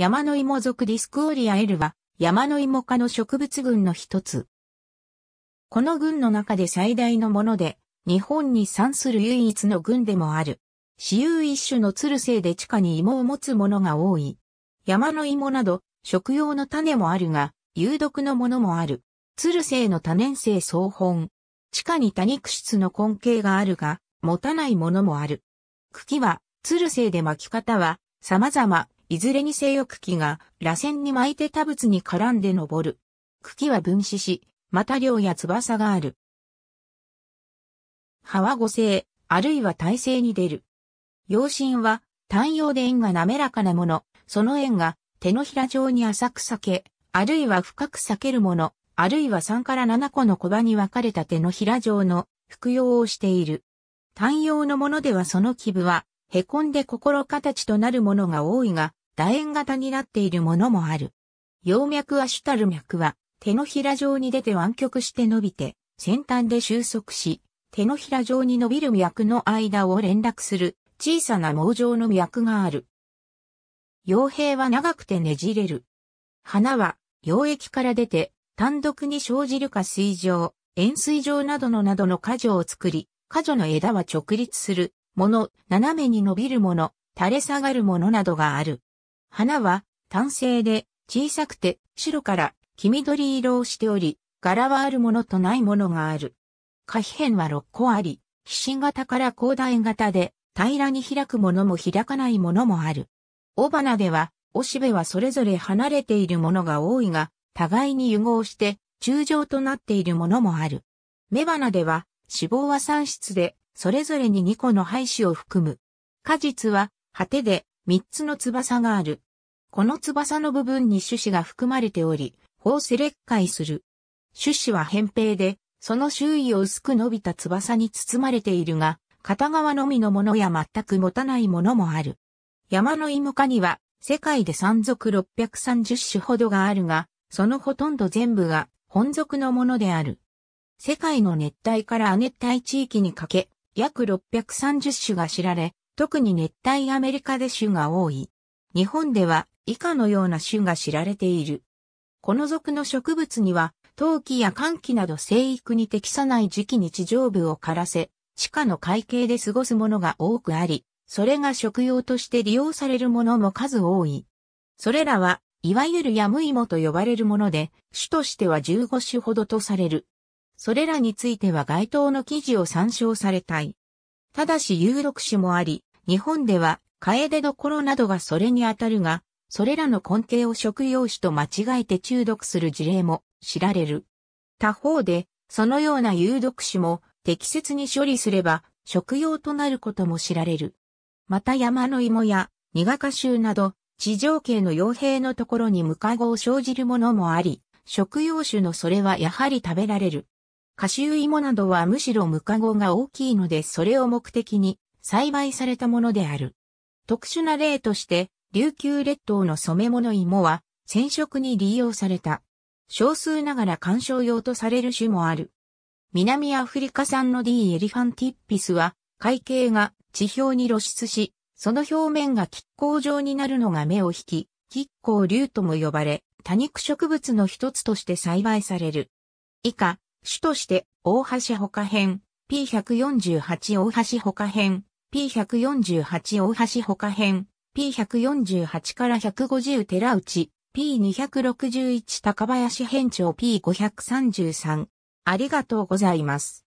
山の芋属ディスクオリア L は、山の芋科の植物群の一つ。この群の中で最大のもので、日本に産する唯一の群でもある。私有一種のつる性で地下に芋を持つものが多い。山の芋など、食用の種もあるが、有毒のものもある。つる性の多年生草本。地下に多肉質の根茎があるが、持たないものもある。茎は、つる性で巻き方は、様々いずれにせよ茎が螺旋に巻いて多物に絡んで登る。茎は分子し、また量や翼がある。葉は五星、あるいは体性に出る。陽心は、単葉で円が滑らかなもの、その円が手のひら状に浅く裂け、あるいは深く裂けるもの、あるいは3から7個の小葉に分かれた手のひら状の服用をしている。単葉のものではその基部は、凹んで心形となるものが多いが、楕円型になっているものもある。葉脈アシュタル脈は手のひら状に出て湾曲して伸びて、先端で収束し、手のひら状に伸びる脈の間を連絡する小さな網状の脈がある。傭兵は長くてねじれる。花は溶液から出て単独に生じるか水上、円水状などのなどの果樹を作り、果樹の枝は直立するもの、斜めに伸びるもの、垂れ下がるものなどがある。花は単性で小さくて白から黄緑色をしており、柄はあるものとないものがある。花皮片は6個あり、皮心型から広大型で平らに開くものも開かないものもある。雄花では、おしべはそれぞれ離れているものが多いが、互いに融合して中状となっているものもある。雌花では、脂肪は3質で、それぞれに2個の胚子を含む。果実は、果てで、三つの翼がある。この翼の部分に種子が含まれており、胞子裂解する。種子は扁平で、その周囲を薄く伸びた翼に包まれているが、片側のみのものや全く持たないものもある。山のイモカには、世界で山賊630種ほどがあるが、そのほとんど全部が本属のものである。世界の熱帯から亜熱帯地域にかけ、約630種が知られ、特に熱帯アメリカで種が多い。日本では以下のような種が知られている。この属の植物には、陶器や寒気など生育に適さない時期に地上部を枯らせ、地下の海景で過ごすものが多くあり、それが食用として利用されるものも数多い。それらは、いわゆるヤムイモと呼ばれるもので、種としては15種ほどとされる。それらについては該当の記事を参照されたい。ただし有毒種もあり、日本では、楓どころなどがそれにあたるが、それらの根底を食用種と間違えて中毒する事例も知られる。他方で、そのような有毒種も適切に処理すれば食用となることも知られる。また山の芋やニガカシュウなど地上系の傭兵のところにムカゴを生じるものもあり、食用種のそれはやはり食べられる。カシュウ芋などはむしろムカゴが大きいのでそれを目的に栽培されたものである。特殊な例として、琉球列島の染め物芋は染色に利用された。少数ながら観賞用とされる種もある。南アフリカ産の D エリファンティッピスは、海景が地表に露出し、その表面が亀甲状になるのが目を引き、亀甲竜とも呼ばれ、多肉植物の一つとして栽培される。以下、種として、大橋他編、P148 大橋他編、P148 大橋他編、P148 から150寺内、P261 高林編長 P533。ありがとうございます。